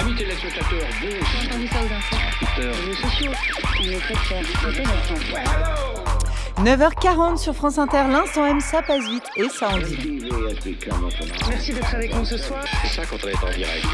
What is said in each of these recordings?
Amis téléspectateurs, bon. J'ai entendu ça aux infos. Réseaux sociaux, Il est prêt de Allô 9h40 sur France Inter, l'instant M, ça passe vite et ça en dit. Merci d'être avec nous ce soir. C'est ça quand on est en direct.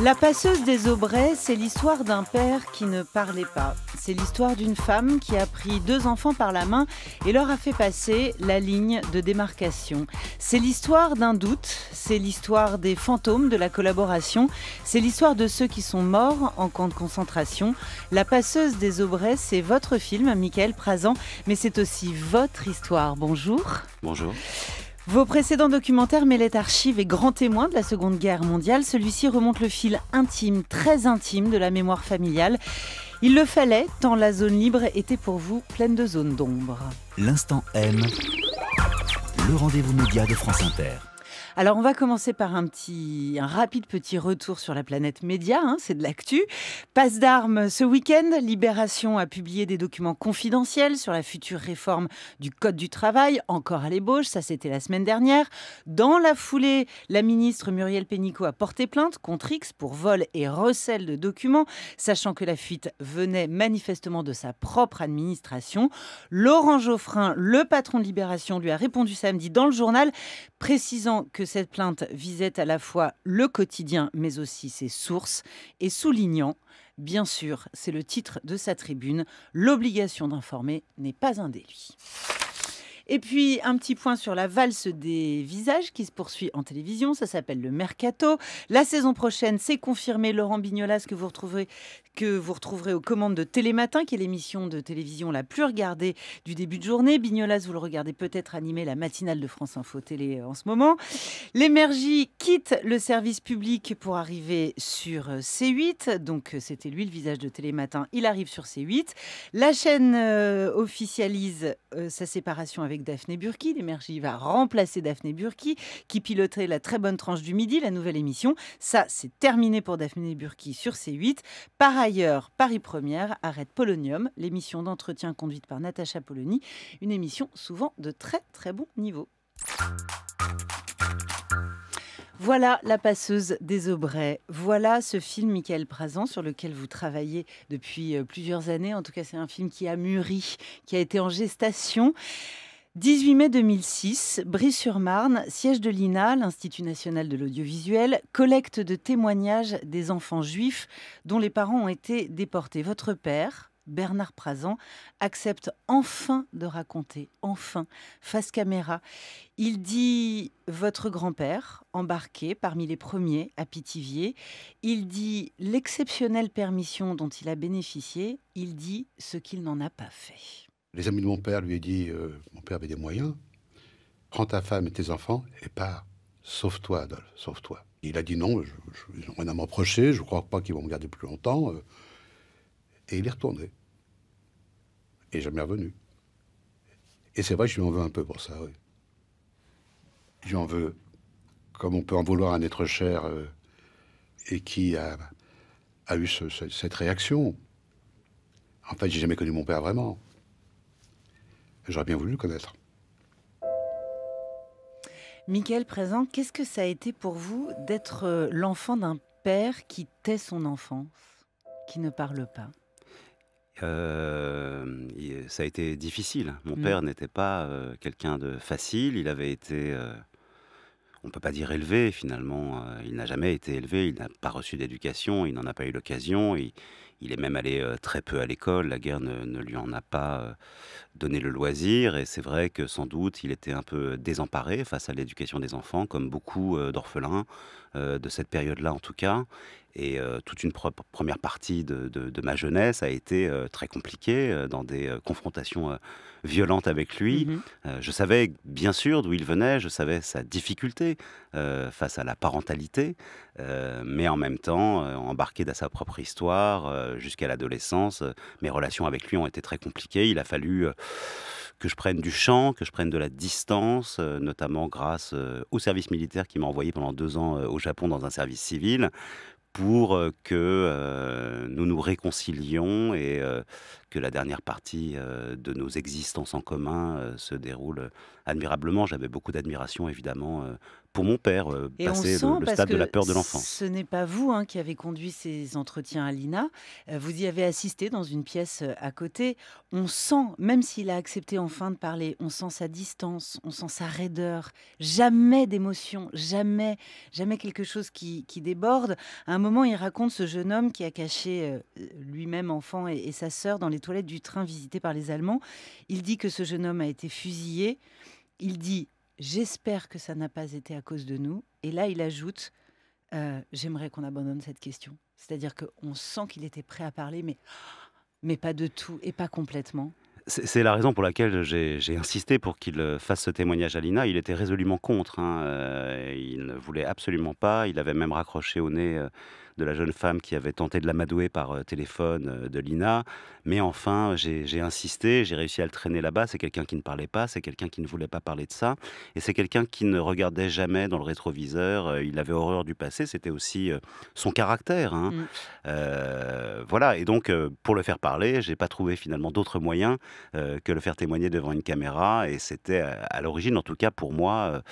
La passeuse des Aubrais, c'est l'histoire d'un père qui ne parlait pas. C'est l'histoire d'une femme qui a pris deux enfants par la main et leur a fait passer la ligne de démarcation. C'est l'histoire d'un doute, c'est l'histoire des fantômes de la collaboration, c'est l'histoire de ceux qui sont morts en camp de concentration. La passeuse des Aubrais, c'est votre film, Michael Prasant, mais c'est aussi votre histoire. Bonjour. Bonjour. Vos précédents documentaires mêlaient archives et grands témoins de la Seconde Guerre mondiale. Celui-ci remonte le fil intime, très intime, de la mémoire familiale. Il le fallait, tant la zone libre était pour vous pleine de zones d'ombre. L'instant M, le rendez-vous média de France Inter. Alors, on va commencer par un petit, un rapide petit retour sur la planète média. Hein, c'est de l'actu. Passe d'armes ce week-end. Libération a publié des documents confidentiels sur la future réforme du Code du travail, encore à l'ébauche. Ça, c'était la semaine dernière. Dans la foulée, la ministre Muriel Pénicaud a porté plainte contre X pour vol et recel de documents, sachant que la fuite venait manifestement de sa propre administration. Laurent Geoffrin, le patron de Libération, lui a répondu samedi dans le journal, précisant que cette plainte visait à la fois le quotidien, mais aussi ses sources, et soulignant, bien sûr, c'est le titre de sa tribune, l'obligation d'informer n'est pas un délit. Et puis, un petit point sur la valse des visages qui se poursuit en télévision. Ça s'appelle le Mercato. La saison prochaine, c'est confirmé. Laurent Bignolas, que vous retrouverez, que vous retrouverez aux commandes de Télématin, qui est l'émission de télévision la plus regardée du début de journée. Bignolas, vous le regardez peut-être animer la matinale de France Info Télé euh, en ce moment. l'énergie quitte le service public pour arriver sur euh, C8. Donc, euh, c'était lui le visage de Télématin. Il arrive sur C8. La chaîne officialise sa séparation avec Daphné Burki. L'énergie va remplacer Daphné Burki, qui piloterait la très bonne tranche du midi, la nouvelle émission. Ça, c'est terminé pour Daphné Burki sur C8. Par ailleurs, Paris Première arrête Polonium, l'émission d'entretien conduite par Natacha Polony, une émission souvent de très très bon niveau. Voilà La Passeuse des Aubrais. Voilà ce film, Michael Prazan sur lequel vous travaillez depuis euh, plusieurs années. En tout cas, c'est un film qui a mûri, qui a été en gestation. 18 mai 2006, Brie-sur-Marne, siège de l'INA, l'Institut national de l'audiovisuel, collecte de témoignages des enfants juifs dont les parents ont été déportés. Votre père, Bernard Prazan, accepte enfin de raconter, enfin, face caméra. Il dit votre grand-père, embarqué parmi les premiers à Pithiviers. Il dit l'exceptionnelle permission dont il a bénéficié. Il dit ce qu'il n'en a pas fait. Les amis de mon père lui ont dit euh, Mon père avait des moyens, prends ta femme et tes enfants et pars. Sauve-toi, Adolphe, sauve-toi. Il a dit non, je, ils ont rien à je ne crois pas qu'ils vont me garder plus longtemps. Euh. et il est retourné. Et jamais revenu. Et c'est vrai, que je lui en veux un peu pour ça, oui. Je lui en veux, comme on peut en vouloir un être cher euh, et qui a, eu cette réaction. En fait, j'ai jamais connu mon père vraiment. J'aurais bien voulu le connaître. Michael Présent, qu'est-ce que ça a été pour vous d'être euh, l'enfant d'un père qui tait son enfance, qui ne parle pas euh, ça a été difficile. Mon mm. père n'était pas euh, quelqu'un de facile. Il avait été on ne peut pas dire élevé finalement. Euh, il n'a jamais été élevé, il n'a pas reçu d'éducation, il n'en a pas eu l'occasion. Il, il, est même allé euh, très peu à l'école, la guerre ne, ne, lui en a pas euh, donné le loisir. Et c'est vrai que sans doute il était un peu désemparé face à l'éducation des enfants, comme beaucoup d'orphelins de cette période-là en tout cas. Et euh, toute une première partie de, ma jeunesse a été euh, très compliquée, euh, dans des confrontations violentes avec lui. Mmh je savais bien sûr d'où il venait, je savais sa difficulté face à la parentalité, mais en même temps, embarqué dans sa propre histoire, jusqu'à l'adolescence, mes relations avec lui ont été très compliquées. Il a fallu que je prenne du champ, que je prenne de la distance, notamment grâce au service militaire qui m'a envoyé pendant deux ans au Japon dans un service civil, pour euh, que euh, nous nous réconcilions et euh, que la dernière partie de nos existences en commun se déroule admirablement. J'avais beaucoup d'admiration, évidemment, euh, pour mon père, euh, Et le, stade de la peur de l'enfant. Ce n'est pas vous hein, qui avez conduit ces entretiens à l'INA. Euh, vous y avez assisté dans une pièce à côté. On sent, même s'il a accepté enfin de parler, on sent sa distance, on sent sa raideur. Jamais d'émotion, jamais, jamais quelque chose qui, déborde. À un moment, il raconte ce jeune homme qui a caché lui-même enfant et, et sa sœur dans les toilettes du train visité par les Allemands. Il dit que ce jeune homme a été fusillé. Il dit J'espère que ça n'a pas été à cause de nous. Et là, il ajoute euh, J'aimerais qu'on abandonne cette question. C'est-à-dire qu'on sent qu'il était prêt à parler, mais, mais pas de tout et pas complètement. C'est la raison pour laquelle j'ai insisté pour qu'il euh, fasse ce témoignage à Lina. Il était résolument contre. Hein, euh, il ne voulait absolument pas. Il avait même raccroché au nez de la jeune femme qui avait tenté de l'amadouer par euh, téléphone euh, de Lina. Mais enfin, j'ai insisté, j'ai réussi à le traîner là-bas. C'est quelqu'un qui ne parlait pas, c'est quelqu'un qui ne voulait pas parler de ça. Et c'est quelqu'un qui ne regardait jamais dans le rétroviseur. Euh, il avait horreur du passé. C'était aussi son caractère. Hein. Mm. voilà. Et donc, pour le faire parler, j'ai pas trouvé finalement d'autres moyens que le faire témoigner devant une caméra. Et c'était à l'origine, en tout cas pour moi,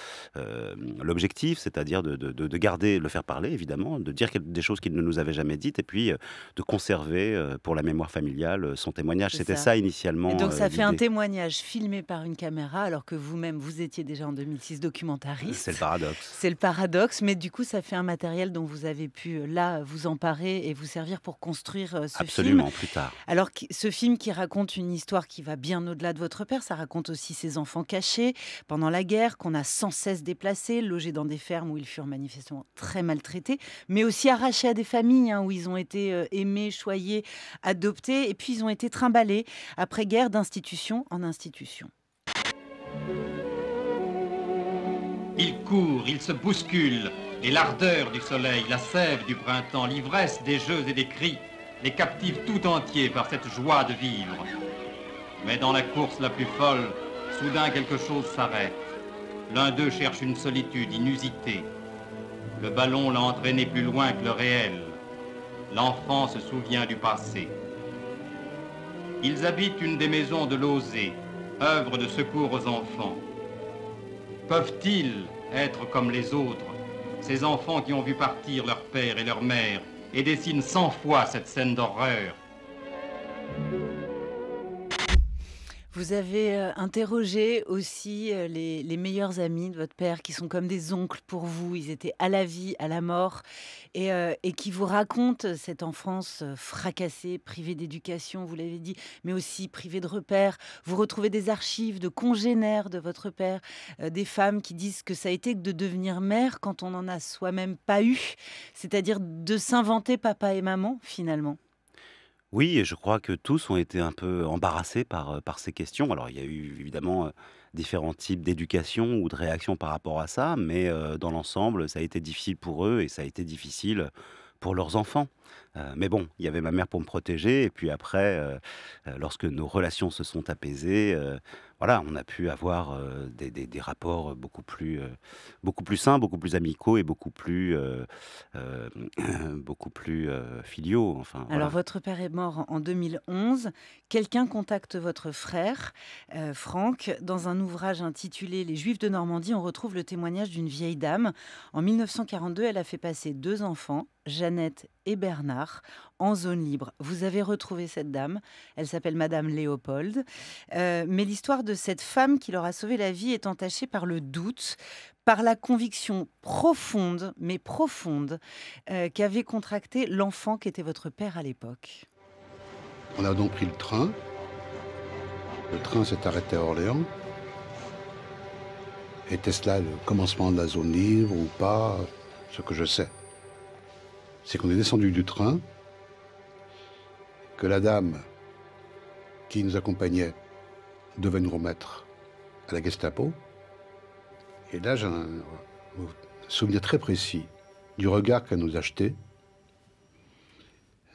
l'objectif, c'est-à-dire de, de garder, le faire parler évidemment, de dire des choses qu'il ne nous avait jamais dites, et puis euh, de conserver euh, pour la mémoire familiale euh, son témoignage. C'était ça. initialement. Et donc ça fait un témoignage filmé par une caméra, alors que vous-même, vous étiez déjà en 2006 documentariste. C'est le paradoxe. C'est le paradoxe, mais du coup, ça fait un matériel dont vous avez pu, là, vous emparer et vous servir pour construire ce film. Absolument, plus tard. Alors, ce film qui raconte une histoire qui va bien au-delà de votre père, ça raconte aussi ses enfants cachés pendant la guerre, qu'on a sans cesse déplacés, logés dans des fermes où ils furent manifestement très maltraités, mais aussi arrachés des familles hein, où ils ont été euh, aimés, choyés, adoptés, et puis ils ont été trimballés après-guerre d'institution en institution. ils courent, ils se bousculent et l'ardeur du soleil, la sève du printemps, l'ivresse des jeux et des cris, les captive tout entier par cette joie de vivre. Mais dans la course la plus folle, soudain quelque chose s'arrête. L'un d'eux cherche une solitude inusitée, le ballon l'a entraîné plus loin que le réel. L'enfant se souvient du passé. Ils habitent une des maisons de l'osée, œuvre de secours aux enfants. Peuvent-ils être comme les autres, ces enfants qui ont vu partir leur père et leur mère et dessinent cent fois cette scène d'horreur Vous avez euh, interrogé aussi euh, les, meilleurs amis de votre père qui sont comme des oncles pour vous. Ils étaient à la vie, à la mort et, euh, qui vous racontent cette enfance fracassée, privée d'éducation, vous l'avez dit, mais aussi privée de repères. Vous retrouvez des archives de congénères de votre père, des femmes qui disent que ça a été de devenir mère quand on n'en a soi-même pas eu, c'est-à-dire de s'inventer papa et maman finalement. Oui, et je crois que tous ont été un peu embarrassés par, euh, ces questions. Alors, il y a eu évidemment euh, différents types d'éducation ou de réaction par rapport à ça, mais euh, dans l'ensemble, ça a été difficile pour eux et ça a été difficile pour leurs enfants. mais bon, il y avait ma mère pour me protéger. Et puis après, lorsque nos relations se sont apaisées, voilà, on a pu avoir euh, des, rapports beaucoup plus, euh, beaucoup plus sains, beaucoup plus amicaux et beaucoup plus, euh, beaucoup plus filiaux. Enfin, Alors, votre père est mort en 2011. Quelqu'un contacte votre frère, Franck. Dans un ouvrage intitulé Les Juifs de Normandie, on retrouve le témoignage d'une vieille dame. En 1942, elle a fait passer deux enfants, Jeannette et Bernard, en zone libre. Vous avez retrouvé cette dame, elle s'appelle Madame Léopold, euh, mais l'histoire de cette femme qui leur a sauvé la vie est entachée par le doute, par la conviction profonde, mais profonde, euh, qu'avait contracté l'enfant qui était votre père à l'époque. On a donc pris le train. Le train s'est arrêté à Orléans. Était-ce là le commencement de la zone libre ou pas Ce que je sais, c'est qu'on est descendu du train que la dame qui nous accompagnait devait nous remettre à la Gestapo. Et là, j'ai un souvenir très précis du regard qu'elle nous a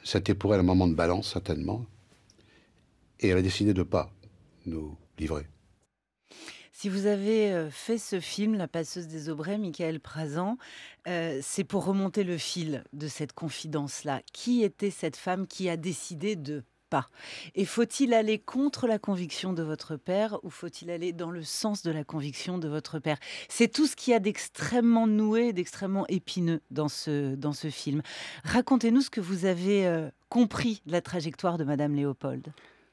C'était pour elle un moment de balance, certainement. Et elle a décidé de ne pas nous livrer. Si vous avez euh, fait ce film, La passeuse des Aubrais, Michael Prazan, euh, c'est pour remonter le fil de cette confidence-là. Qui était cette femme qui a décidé de pas Et faut-il aller contre la conviction de votre père ou faut-il aller dans le sens de la conviction de votre père C'est tout ce qu'il y a d'extrêmement noué, d'extrêmement épineux dans ce, dans ce film. Racontez-nous ce que vous avez euh, compris de la trajectoire de Madame Léopold.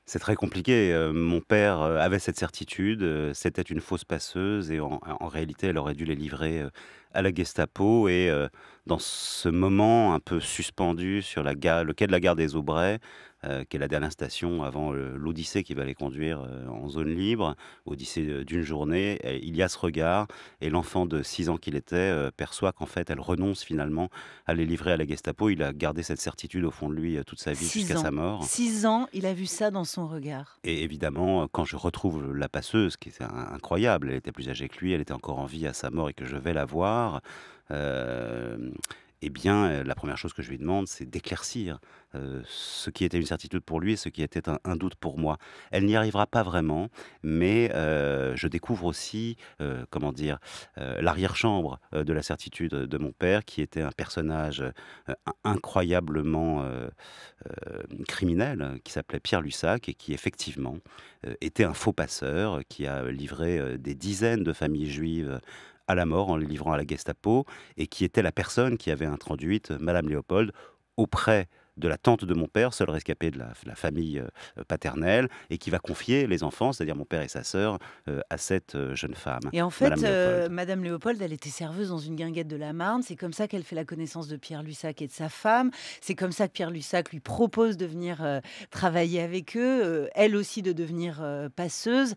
C'est très compliqué. Euh, mon père euh, avait cette certitude. Euh, c'était une fausse passeuse et en, réalité, elle aurait dû les livrer à la Gestapo et euh, dans ce moment un peu suspendu sur la le quai de la gare des Aubrais, euh, qui est la dernière station avant euh, l'Odyssée qui va les conduire en zone libre, Odyssée d'une journée, il y a ce regard et l'enfant de 6 ans qu'il était perçoit qu'en fait elle renonce finalement à les livrer à la Gestapo. Il a gardé cette certitude au fond de lui toute sa vie jusqu'à sa mort. 6 ans, il a vu ça dans son regard. Et évidemment, quand je retrouve la passeuse, qui est incroyable, elle était plus âgée que lui, elle était encore en vie à sa mort et que je vais la voir, et euh, eh bien, euh, la première chose que je lui demande, c'est d'éclaircir euh, ce qui était une certitude pour lui et ce qui était un, doute pour moi. Elle n'y arrivera pas vraiment, mais je découvre aussi, comment dire, l'arrière-chambre de la certitude de mon père, qui était un personnage incroyablement criminel, qui s'appelait Pierre Lussac et qui effectivement était un faux passeur, qui a livré des dizaines de familles juives à la mort en les livrant à la Gestapo et qui était la personne qui avait introduite euh, Madame Léopold auprès de la tante de mon père, seul rescapé de la, famille euh, paternelle, et qui va confier les enfants, c'est-à-dire mon père et sa sœur, euh, à cette euh, jeune femme. Et en fait, Madame Léopold. elle était serveuse dans une guinguette de la Marne. C'est comme ça qu'elle fait la connaissance de Pierre Lussac et de sa femme. C'est comme ça que Pierre Lussac lui propose de venir travailler avec eux, elle aussi de devenir passeuse.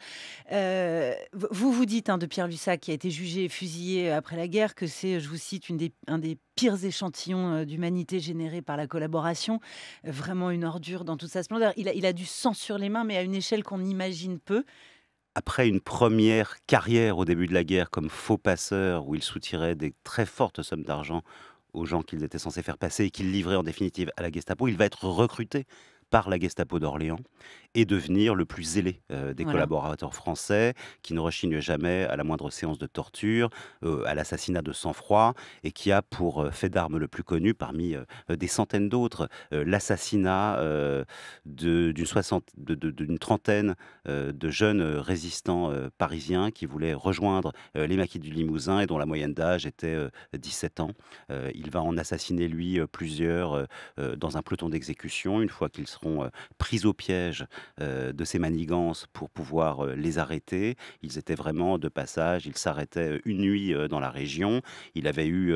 vous vous dites hein, de Pierre Lussac qui a été jugé et fusillé après la guerre que c'est, je vous cite, une un des pires échantillons euh, d'humanité générés par la collaboration. Euh, vraiment une ordure dans toute sa splendeur. Il a, du sang sur les mains, mais à une échelle qu'on imagine peu. Après une première carrière au début de la guerre comme faux passeur, où il soutirait des très fortes sommes d'argent aux gens qu'il était censé faire passer et qu'il livrait en définitive à la Gestapo, il va être recruté par la Gestapo d'Orléans et devenir le plus zélé euh, des collaborateurs français qui ne rechigne jamais à la moindre séance de torture, euh, à l'assassinat de sang-froid et qui a pour euh, fait d'armes le plus connu parmi des centaines d'autres l'assassinat d'une trentaine de jeunes résistants parisiens qui voulaient rejoindre les maquis du Limousin et dont la moyenne d'âge était 17 ans. il va en assassiner lui plusieurs dans un peloton d'exécution une fois qu'ils seront pris au piège euh, de ces manigances pour pouvoir euh, les arrêter. Ils étaient vraiment de passage, ils s'arrêtaient euh, une nuit dans la région. Il avait eu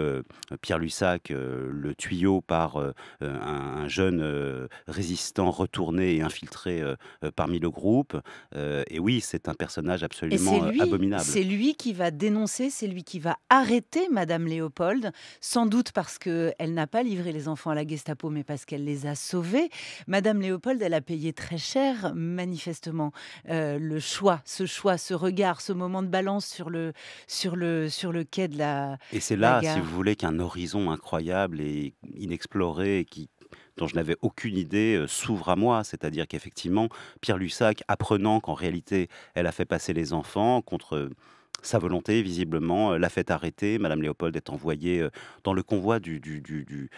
Pierre Lussac le tuyau par un, jeune résistant retourné et infiltré parmi le groupe. et oui, c'est un personnage absolument abominable. C'est lui qui va dénoncer, c'est lui qui va arrêter Madame Léopold, sans doute parce qu'elle n'a pas livré les enfants à la Gestapo, mais parce qu'elle les a sauvés. Madame Léopold, elle a payé très cher manifestement euh, le choix, ce choix, ce regard, ce moment de balance sur le, sur le, sur le quai de la. Et c'est là, si vous voulez, qu'un horizon incroyable et inexploré qui, dont je n'avais aucune idée euh, s'ouvre à moi. C'est-à-dire qu'effectivement, Pierre Lussac, apprenant qu'en réalité, elle a fait passer les enfants contre sa volonté, visiblement, euh, l'a fait arrêter. Madame Léopold est envoyée euh, dans le convoi du, du, du, du,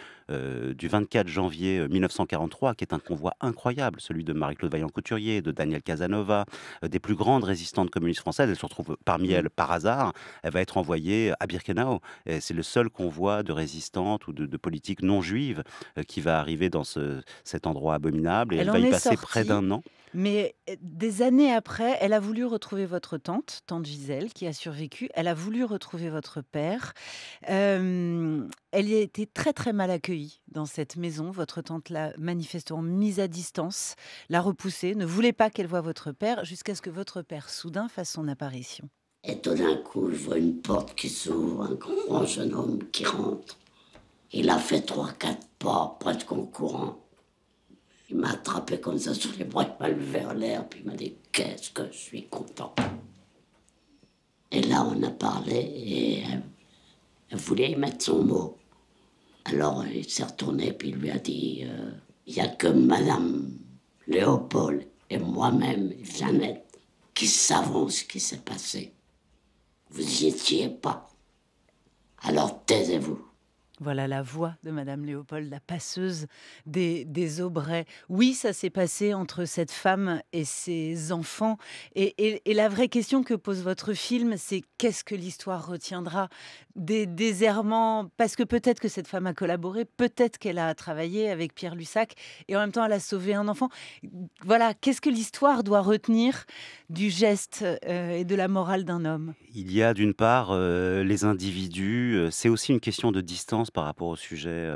24 euh, janvier 1943, qui est un convoi incroyable, celui de Marie-Claude Vaillant-Couturier, de Daniel Casanova, des plus grandes résistantes communistes françaises. Elle se retrouve parmi mmh. elles par hasard. Elle va être envoyée à Birkenau. C'est le seul convoi de résistantes ou de, de politiques non juives qui va arriver dans ce, cet endroit abominable. Et elle, va y passer près d'un an. Mais des années après, elle a voulu retrouver votre tante, tante Gisèle, qui a survécu. Elle a voulu retrouver votre père. elle a été très très mal accueillie dans cette maison. Votre tante l'a manifestement mise à distance, l'a repoussée, ne voulait pas qu'elle voie votre père, jusqu'à ce que votre père soudain fasse son apparition. Et tout d'un coup, je vois une porte qui s'ouvre, un grand jeune homme qui rentre. Il a fait trois, quatre pas, presque en courant. Il m'a attrapé comme ça sur les bras, il m'a levé vers l'air, puis il m'a dit Qu'est-ce que je suis content et là, on a parlé et elle voulait mettre son mot. Alors, il s'est retourné puis lui a dit euh, il n'y a que Madame Léopold et moi-même, Jeannette, qui savons ce qui s'est passé. Vous n'y étiez pas. Alors taisez-vous. Voilà la voix de Madame Léopold, la passeuse des, des Aubrais. Oui, ça s'est passé entre cette femme et ses enfants. Et, la vraie question que pose votre film, c'est qu'est-ce que l'histoire retiendra des désherments Parce que peut-être que cette femme a collaboré, peut-être qu'elle a travaillé avec Pierre Lussac, et en même temps elle a sauvé un enfant. Voilà, qu'est-ce que l'histoire doit retenir du geste euh, et de la morale d'un homme Il y a d'une part euh, les individus, euh, c'est aussi une question de distance par rapport au sujet.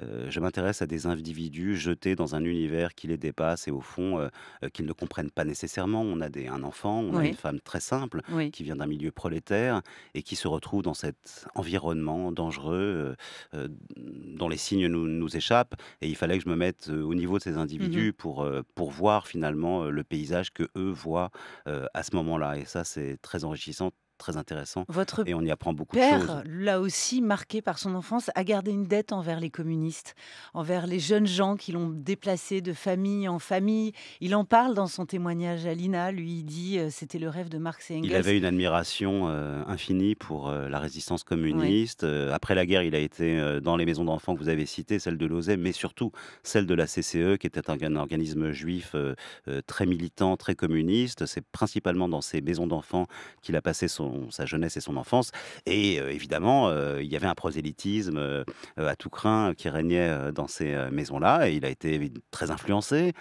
je m'intéresse à des individus jetés dans un univers qui les dépasse et au fond qu'ils ne comprennent pas nécessairement. On a un enfant, on a une femme très simple qui vient d'un milieu prolétaire et qui se retrouve dans cet environnement dangereux dont les signes nous, échappent. Et il fallait que je me mette au niveau de ces mmh individus pour, pour voir finalement le paysage que eux voient à ce moment-là. Et ça, c'est très enrichissant très intéressant. Votre et on y apprend beaucoup père, de choses. là aussi, marqué par son enfance, a gardé une dette envers les communistes, envers les jeunes gens qui l'ont déplacé de famille en famille. Il en parle dans son témoignage à Lina. Lui, il dit euh, c'était le rêve de Marx et Engels. Il avait une admiration euh, infinie pour euh, la résistance communiste. après la guerre, il a été dans les maisons d'enfants que vous avez citées, celle de Lozay, mais surtout celle de la CCE, qui était un organisme juif très militant, très communiste. C'est principalement dans ces maisons d'enfants qu'il a passé son, sa jeunesse et son enfance. Et euh, évidemment, euh, il y avait un prosélytisme euh, à tout craint qui régnait dans ces maisons-là. Et il a été très influencé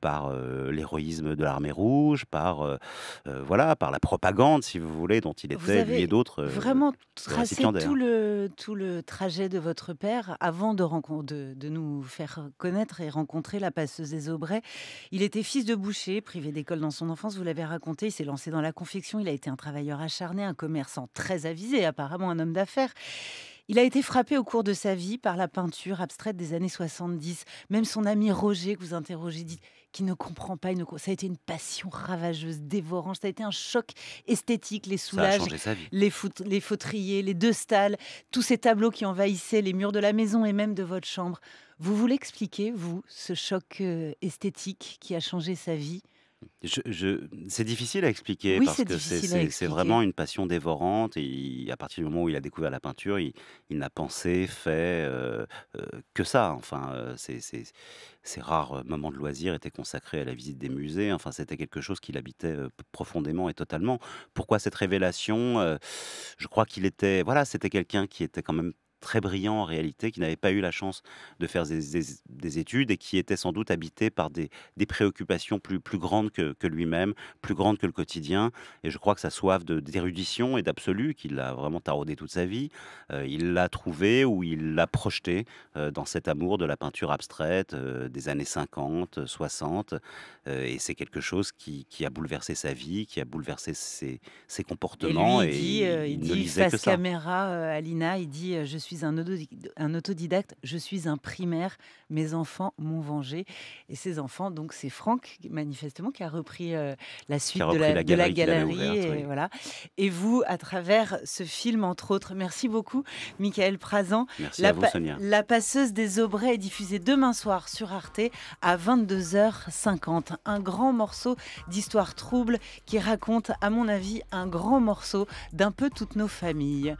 par l'héroïsme de l'armée rouge, par, voilà, par la propagande, si vous voulez, dont il était, lui et d'autres. Vraiment tracé tout le, tout le trajet de votre père avant de, de, de nous faire connaître et rencontrer la passeuse des Aubrais. Il était fils de boucher, privé d'école dans son enfance, vous l'avez raconté. Il s'est lancé dans la confection. Il a été un travailleur acharné, un commerçant très avisé, apparemment un homme d'affaires. Il a été frappé au cours de sa vie par la peinture abstraite des années 70. Même son ami Roger, que vous interrogez, dit qu'il ne comprend pas. Ça a été une passion ravageuse, dévorante. Ça a été un choc esthétique, les soulages, les, les fautriers, les deux stalles, tous ces tableaux qui envahissaient les murs de la maison et même de votre chambre. Vous voulez expliquer, vous, ce choc euh, esthétique qui a changé sa vie c'est difficile à expliquer parce que c'est vraiment une passion dévorante. Et à partir du moment où il a découvert la peinture, il, n'a pensé, fait euh, euh, que ça. Enfin, euh, ces rares moments de loisirs étaient consacrés à la visite des musées. Enfin, c'était quelque chose qu'il habitait profondément et totalement. Pourquoi cette révélation Je crois qu'il était, voilà, c'était quelqu'un qui était quand même très brillant en réalité, qui n'avait pas eu la chance de faire des, études et qui était sans doute habité par des, préoccupations plus, plus grandes que, lui-même, plus grandes que le quotidien. Et je crois que sa soif d'érudition et d'absolu, qu'il a vraiment taraudé toute sa vie, euh, il l'a trouvé ou il l'a projeté euh, dans cet amour de la peinture abstraite euh, des années 50, 60. et c'est quelque chose qui, a bouleversé sa vie, qui a bouleversé ses, comportements. Et, il, face caméra, Alina, il dit, je suis un, autodidacte, je suis un primaire, mes enfants m'ont vengé. Et ces enfants, donc c'est Franck, manifestement, qui a repris euh, la suite de, la, galerie. et, vous, à travers ce film, entre autres, merci beaucoup, Michael Prazan. la, La passeuse des Aubrais est diffusée demain soir sur Arte à 22h50. Un grand morceau d'histoire trouble qui raconte, à mon avis, un grand morceau d'un peu toutes nos familles.